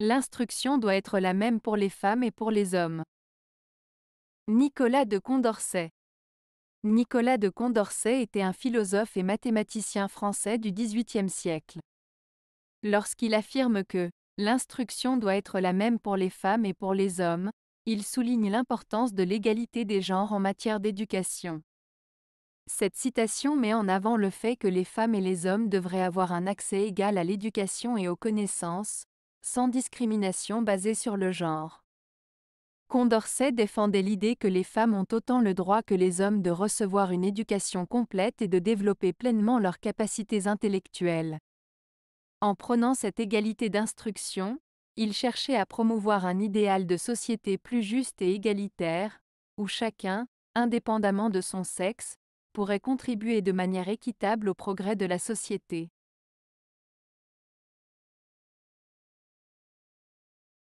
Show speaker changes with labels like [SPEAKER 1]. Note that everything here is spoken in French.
[SPEAKER 1] L'instruction doit être la même pour les femmes et pour les hommes. Nicolas de Condorcet Nicolas de Condorcet était un philosophe et mathématicien français du XVIIIe siècle. Lorsqu'il affirme que l'instruction doit être la même pour les femmes et pour les hommes, il souligne l'importance de l'égalité des genres en matière d'éducation. Cette citation met en avant le fait que les femmes et les hommes devraient avoir un accès égal à l'éducation et aux connaissances, sans discrimination basée sur le genre. Condorcet défendait l'idée que les femmes ont autant le droit que les hommes de recevoir une éducation complète et de développer pleinement leurs capacités intellectuelles. En prenant cette égalité d'instruction, il cherchait à promouvoir un idéal de société plus juste et égalitaire, où chacun, indépendamment de son sexe, pourrait contribuer de manière équitable au progrès de la
[SPEAKER 2] société.